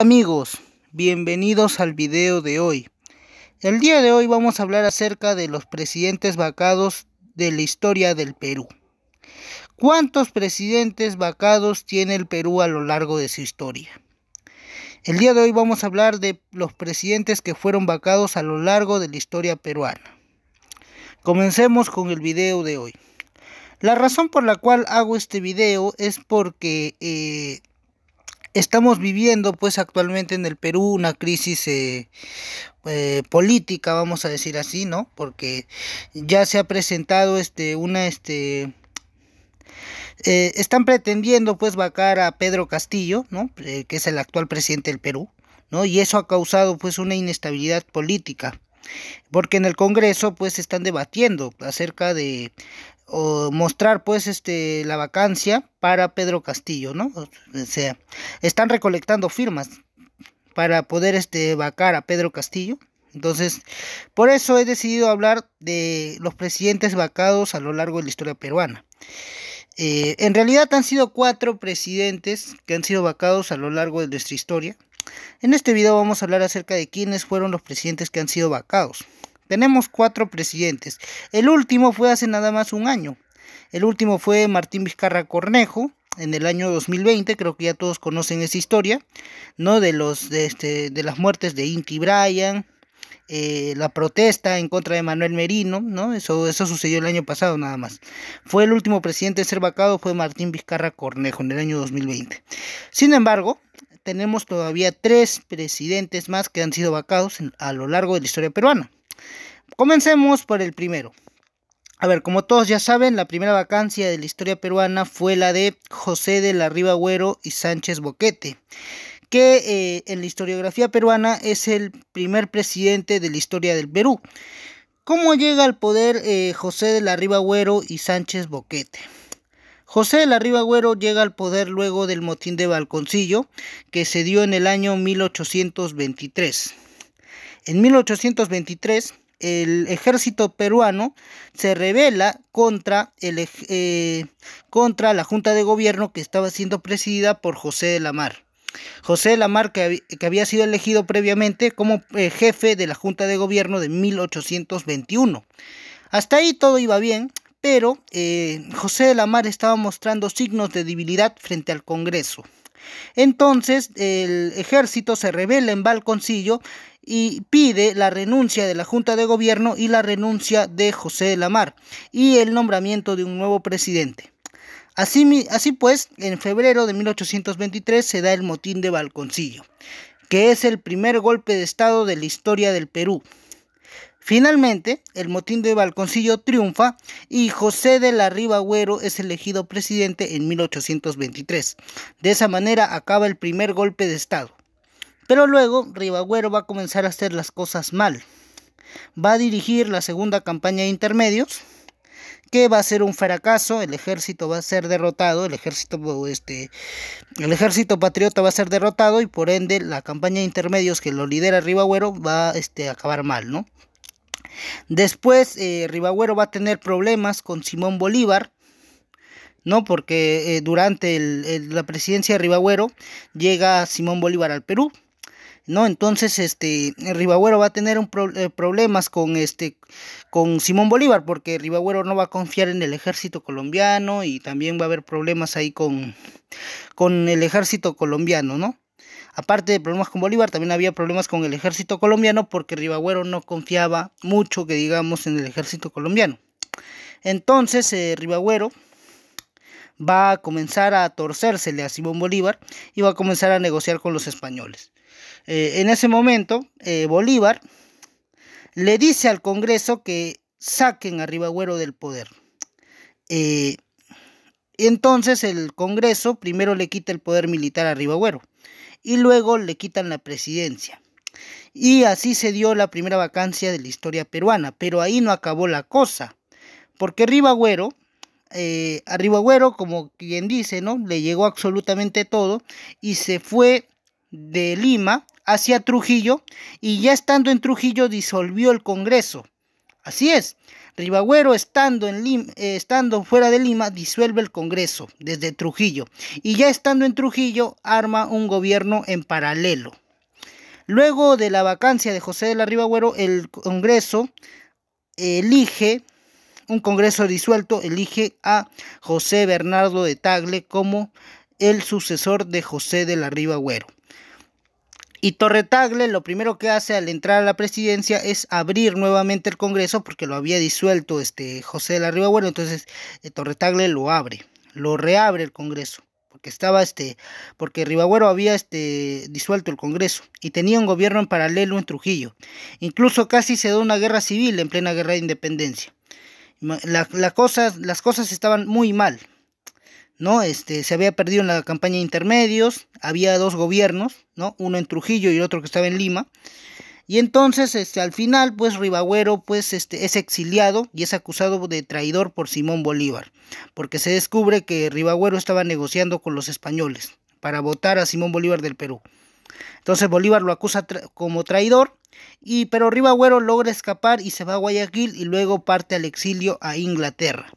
Amigos, bienvenidos al video de hoy. El día de hoy vamos a hablar acerca de los presidentes vacados de la historia del Perú. ¿Cuántos presidentes vacados tiene el Perú a lo largo de su historia? El día de hoy vamos a hablar de los presidentes que fueron vacados a lo largo de la historia peruana. Comencemos con el video de hoy. La razón por la cual hago este video es porque eh, estamos viviendo pues actualmente en el Perú una crisis eh, eh, política vamos a decir así no porque ya se ha presentado este una este eh, están pretendiendo pues vacar a Pedro Castillo no que es el actual presidente del Perú no y eso ha causado pues una inestabilidad política porque en el Congreso pues están debatiendo acerca de mostrar pues este la vacancia para Pedro Castillo, ¿no? O sea, están recolectando firmas para poder este vacar a Pedro Castillo. Entonces, por eso he decidido hablar de los presidentes vacados a lo largo de la historia peruana. Eh, en realidad han sido cuatro presidentes que han sido vacados a lo largo de nuestra historia. En este video vamos a hablar acerca de quiénes fueron los presidentes que han sido vacados. Tenemos cuatro presidentes. El último fue hace nada más un año. El último fue Martín Vizcarra Cornejo en el año 2020, creo que ya todos conocen esa historia, ¿no? De, los, de, este, las muertes de Inky Bryan, eh, la protesta en contra de Manuel Merino, ¿no? Eso, eso sucedió el año pasado nada más. Fue el último presidente de ser vacado, fue Martín Vizcarra Cornejo en el año 2020. Sin embargo, tenemos todavía tres presidentes más que han sido vacados a lo largo de la historia peruana. Comencemos por el primero. A ver, como todos ya saben, la primera vacancia de la historia peruana fue la de José de la Riva Agüero y Sánchez Boquete, que eh, en la historiografía peruana es el primer presidente de la historia del Perú. ¿Cómo llega al poder eh, José de la Riva Agüero y Sánchez Boquete? José de la Riva llega al poder luego del motín de Balconcillo, que se dio en el año 1823. En 1823, el ejército peruano se rebela contra, el, eh, contra la junta de gobierno que estaba siendo presidida por José de la Mar. José de la Mar, que, había sido elegido previamente como eh, jefe de la junta de gobierno de 1821. Hasta ahí todo iba bien, pero eh, José de la Mar estaba mostrando signos de debilidad frente al Congreso. Entonces el ejército se revela en Balconcillo y pide la renuncia de la Junta de Gobierno y la renuncia de José de la Mar y el nombramiento de un nuevo presidente. Así, así pues, en febrero de 1823 se da el motín de Balconcillo, que es el primer golpe de Estado de la historia del Perú. Finalmente, el motín de Balconcillo triunfa y José de la Ribagüero es elegido presidente en 1823. De esa manera acaba el primer golpe de Estado. Pero luego Ribagüero va a comenzar a hacer las cosas mal. Va a dirigir la segunda campaña de intermedios, que va a ser un fracaso, el ejército va a ser derrotado, el ejército, este, el ejército patriota va a ser derrotado y por ende la campaña de intermedios que lo lidera Ribagüero va este, a acabar mal, ¿no? Después eh, Ribagüero va a tener problemas con Simón Bolívar, ¿no? Porque eh, durante la presidencia de Ribagüero llega Simón Bolívar al Perú. ¿No? Entonces, este, Ribagüero va a tener eh, problemas con, este, con Simón Bolívar, porque Ribagüero no va a confiar en el ejército colombiano y también va a haber problemas ahí con, con el ejército colombiano, ¿no? Aparte de problemas con Bolívar, también había problemas con el ejército colombiano porque Ribagüero no confiaba mucho, que digamos, en el ejército colombiano. Entonces, eh, Ribagüero va a comenzar a torcérsele a Simón Bolívar y va a comenzar a negociar con los españoles. Eh, en ese momento, eh, Bolívar le dice al Congreso que saquen a Ribagüero del poder. entonces el Congreso primero le quita el poder militar a Ribagüero y luego le quitan la presidencia. Y así se dio la primera vacancia de la historia peruana, pero ahí no acabó la cosa, porque Ribagüero, eh, a Ribagüero, como quien dice, ¿no? Le llegó absolutamente todo y se fue de Lima hacia Trujillo y ya estando en Trujillo disolvió el Congreso. Así es, Ribagüero, estando, eh, estando fuera de Lima, disuelve el Congreso desde Trujillo y ya estando en Trujillo arma un gobierno en paralelo. Luego de la vacancia de José de la Ribagüero, el Congreso elige, un Congreso disuelto, elige a José Bernardo de Tagle como el sucesor de José de la Ribagüero. Y Torretagle lo primero que hace al entrar a la presidencia es abrir nuevamente el Congreso porque lo había disuelto este José de la Riva entonces eh, Torretagle lo abre, lo reabre el Congreso porque estaba este porque Ribagüero había este disuelto el Congreso y tenía un gobierno en paralelo en Trujillo. Incluso casi se da una guerra civil en plena guerra de independencia. las cosas estaban muy mal. ¿no? Este, se había perdido en la campaña de intermedios, había dos gobiernos, ¿no? Uno en Trujillo y el otro que estaba en Lima. Y entonces, este, al final, pues Ribagüero pues, este, es exiliado y es acusado de traidor por Simón Bolívar, porque se descubre que Ribagüero estaba negociando con los españoles para votar a Simón Bolívar del Perú. Entonces Bolívar lo acusa como traidor, y, pero Ribagüero logra escapar y se va a Guayaquil y luego parte al exilio a Inglaterra.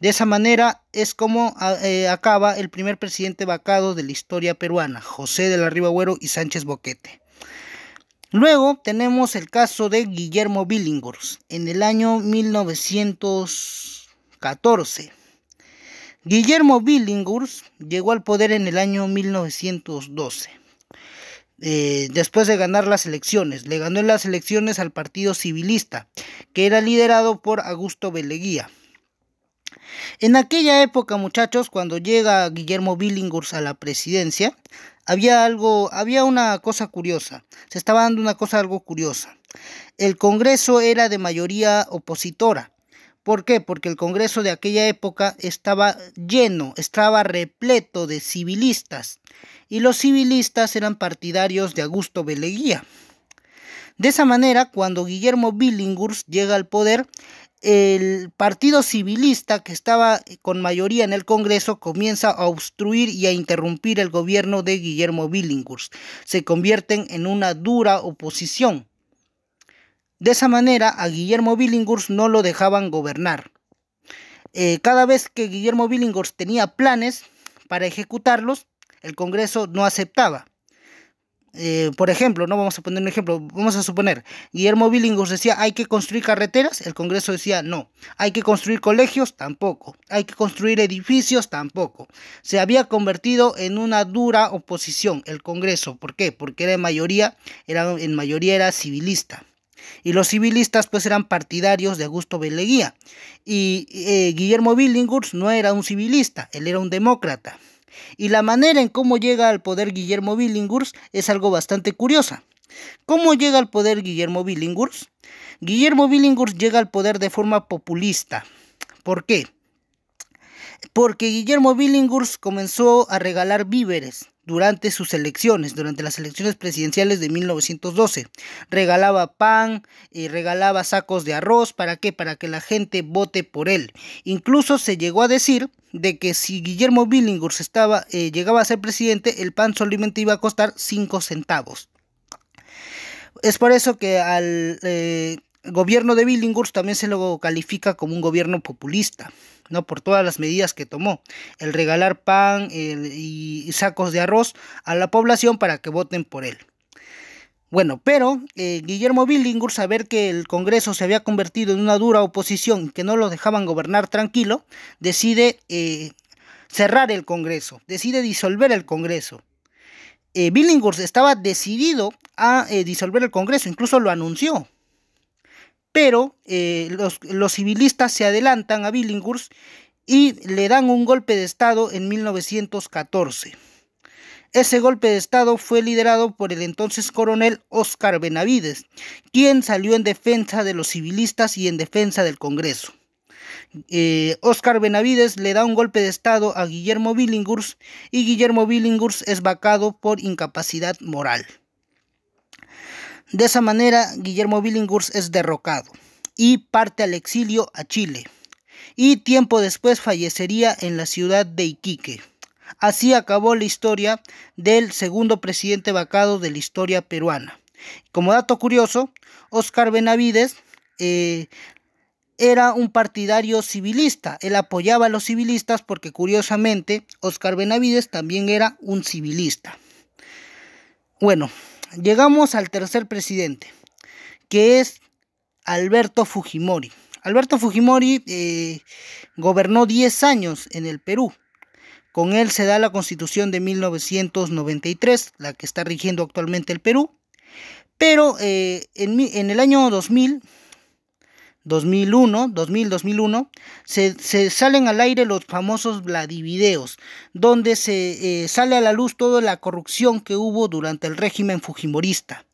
De esa manera es como ah, eh, acaba el primer presidente vacado de la historia peruana, José de la Riva Güero y Sánchez Boquete. Luego tenemos el caso de Guillermo Billinghurst. en el año 1914. Guillermo Billinghurst llegó al poder en el año 1912. Eh, después de ganar las elecciones, le ganó las elecciones al Partido Civilista, que era liderado por Augusto Beleguía. En aquella época, muchachos, cuando llega Guillermo Billinghurst a la presidencia, había algo, había una cosa curiosa. Se estaba dando una cosa algo curiosa. El Congreso era de mayoría opositora. ¿Por qué? Porque el Congreso de aquella época estaba lleno, estaba repleto de civilistas. Y los civilistas eran partidarios de Augusto Beleguía. De esa manera, cuando Guillermo Billinghurst llega al poder, el Partido Civilista, que estaba eh, con mayoría en el Congreso, comienza a obstruir y a interrumpir el gobierno de Guillermo Billinghurst. Se convierten en una dura oposición. De esa manera, a Guillermo Billinghurst no lo dejaban gobernar. Eh, cada vez que Guillermo Billinghurst tenía planes para ejecutarlos, el Congreso no aceptaba. Eh, por ejemplo, no vamos a poner un ejemplo, vamos a suponer, Guillermo Billinghurst decía hay que construir carreteras, el Congreso decía no, hay que construir colegios, tampoco, hay que construir edificios, tampoco. Se había convertido en una dura oposición el Congreso, ¿por qué? Porque era mayoría, era, en mayoría era civilista. Y los civilistas pues eran partidarios de Augusto Beleguía. Y eh, Guillermo Billinghurst no era un civilista, él era un demócrata. Y la manera en cómo llega al poder Guillermo Billinghurst es algo bastante curiosa. ¿Cómo llega al poder Guillermo Billinghurst? Guillermo Billinghurst llega al poder de forma populista. ¿Por qué? Porque Guillermo Billinghurst comenzó a regalar víveres durante sus elecciones, durante las elecciones presidenciales de 1912. Regalaba pan y eh, regalaba sacos de arroz. ¿Para qué? Para que la gente vote por él. Incluso se llegó a decir de que si Guillermo Billinghurst estaba, eh, llegaba a ser presidente, el pan solamente iba a costar 5 centavos. Es por eso que al eh, gobierno de Billinghurst también se lo califica como un gobierno populista, ¿no? Por todas las medidas que tomó. El regalar pan y sacos de arroz a la población para que voten por él. Bueno, pero eh, Guillermo Billinghurst, saber que el Congreso se había convertido en una dura oposición, que no lo dejaban gobernar tranquilo, decide eh, cerrar el Congreso, decide disolver el Congreso. Eh, estaba decidido a eh, disolver el Congreso, incluso lo anunció. Pero los, los civilistas se adelantan a Billinghurst y le dan un golpe de Estado en 1914. Ese golpe de Estado fue liderado por el entonces coronel Oscar Benavides, quien salió en defensa de los civilistas y en defensa del Congreso. Oscar eh, Benavides le da un golpe de estado a Guillermo Billinghurst y Guillermo Billinghurst es vacado por incapacidad moral. De esa manera, Guillermo Billinghurst es derrocado y parte al exilio a Chile. Y tiempo después fallecería en la ciudad de Iquique. Así acabó la historia del segundo presidente vacado de la historia peruana. Como dato curioso, Oscar Benavides eh, era un partidario civilista. Él apoyaba a los civilistas porque curiosamente Oscar Benavides también era un civilista. Bueno, llegamos al tercer presidente, que es Alberto Fujimori. Alberto Fujimori eh, gobernó 10 años en el Perú. Con él se da la constitución de 1993, la que está rigiendo actualmente el Perú. Pero eh, en, el año 2000, 2001, 2000, 2001, se, salen al aire los famosos Vladivideos, donde se eh, sale a la luz toda la corrupción que hubo durante el régimen fujimorista.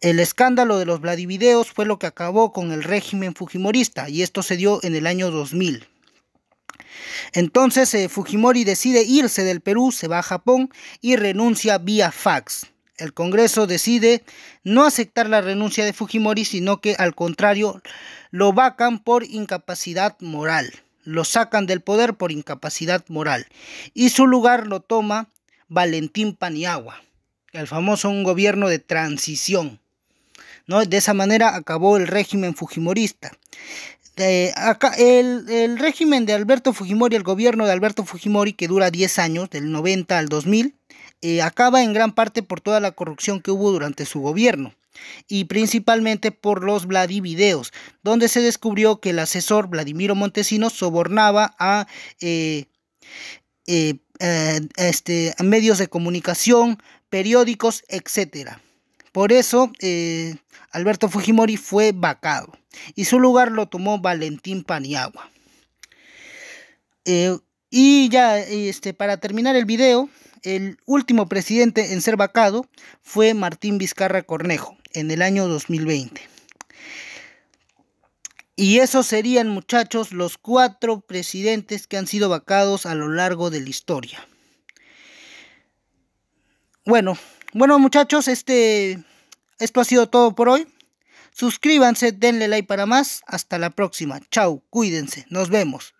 El escándalo de los Vladivideos fue lo que acabó con el régimen fujimorista y esto se dio en el año 2000. Entonces eh, Fujimori decide irse del Perú, se va a Japón y renuncia vía fax. El Congreso decide no aceptar la renuncia de Fujimori, sino que al contrario lo vacan por incapacidad moral. Lo sacan del poder por incapacidad moral. Y su lugar lo toma Valentín Paniagua, el famoso un gobierno de transición. ¿No? De esa manera acabó el régimen fujimorista. Eh, el, régimen de Alberto Fujimori, el gobierno de Alberto Fujimori, que dura 10 años, del 90 al 2000, eh, acaba en gran parte por toda la corrupción que hubo durante su gobierno y principalmente por los Vladivideos, donde se descubrió que el asesor Vladimiro Montesinos sobornaba a, a eh, este, medios de comunicación, periódicos, etcétera. Por eso, eh, Alberto Fujimori fue vacado y su lugar lo tomó Valentín Paniagua. Eh, y ya este, para terminar el video, el último presidente en ser vacado fue Martín Vizcarra Cornejo en el año 2020. Y esos serían, muchachos, los cuatro presidentes que han sido vacados a lo largo de la historia. Bueno, bueno muchachos, este, esto ha sido todo por hoy. Suscríbanse, denle like para más. Hasta la próxima. Chau, cuídense. Nos vemos.